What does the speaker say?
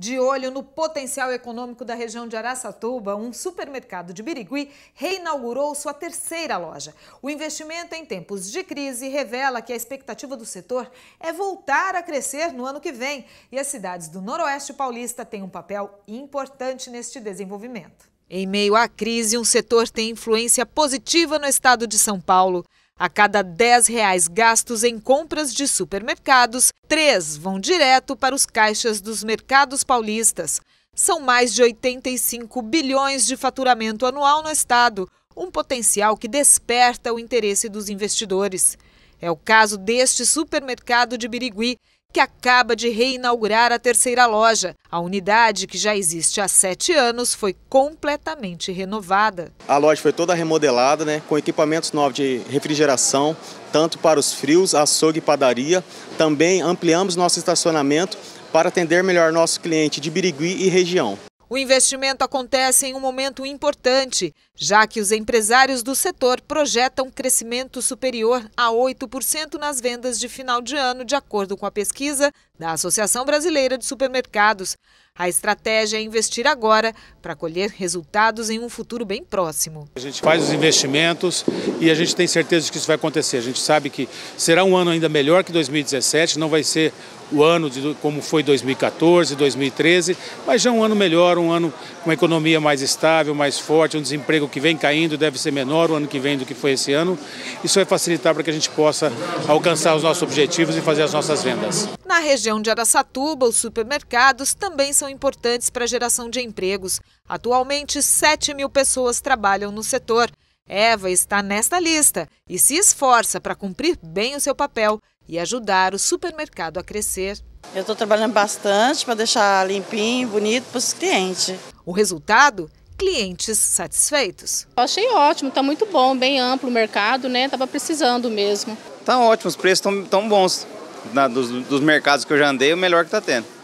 De olho no potencial econômico da região de Araçatuba, um supermercado de Birigui reinaugurou sua terceira loja. O investimento em tempos de crise revela que a expectativa do setor é voltar a crescer no ano que vem e as cidades do Noroeste Paulista têm um papel importante neste desenvolvimento. Em meio à crise, um setor tem influência positiva no estado de São Paulo. A cada R$ reais gastos em compras de supermercados, três vão direto para os caixas dos mercados paulistas. São mais de 85 bilhões de faturamento anual no estado, um potencial que desperta o interesse dos investidores. É o caso deste supermercado de Birigui, que acaba de reinaugurar a terceira loja. A unidade, que já existe há sete anos, foi completamente renovada. A loja foi toda remodelada, né, com equipamentos novos de refrigeração, tanto para os frios, açougue e padaria. Também ampliamos nosso estacionamento para atender melhor nosso cliente de Birigui e região. O investimento acontece em um momento importante, já que os empresários do setor projetam crescimento superior a 8% nas vendas de final de ano, de acordo com a pesquisa da Associação Brasileira de Supermercados. A estratégia é investir agora para colher resultados em um futuro bem próximo. A gente faz os investimentos e a gente tem certeza de que isso vai acontecer. A gente sabe que será um ano ainda melhor que 2017, não vai ser o ano de, como foi 2014, 2013, mas já é um ano melhor, um ano com uma economia mais estável, mais forte, um desemprego que vem caindo deve ser menor o ano que vem do que foi esse ano. Isso vai facilitar para que a gente possa alcançar os nossos objetivos e fazer as nossas vendas. Na região de Araçatuba, os supermercados também são importantes para a geração de empregos. Atualmente, 7 mil pessoas trabalham no setor. Eva está nesta lista e se esforça para cumprir bem o seu papel e ajudar o supermercado a crescer. Eu estou trabalhando bastante para deixar limpinho, bonito para os clientes. O resultado? Clientes satisfeitos. Eu achei ótimo, está muito bom, bem amplo o mercado, né? Estava precisando mesmo. Tá ótimo, os preços estão tão bons na, dos, dos mercados que eu já andei, o melhor que está tendo.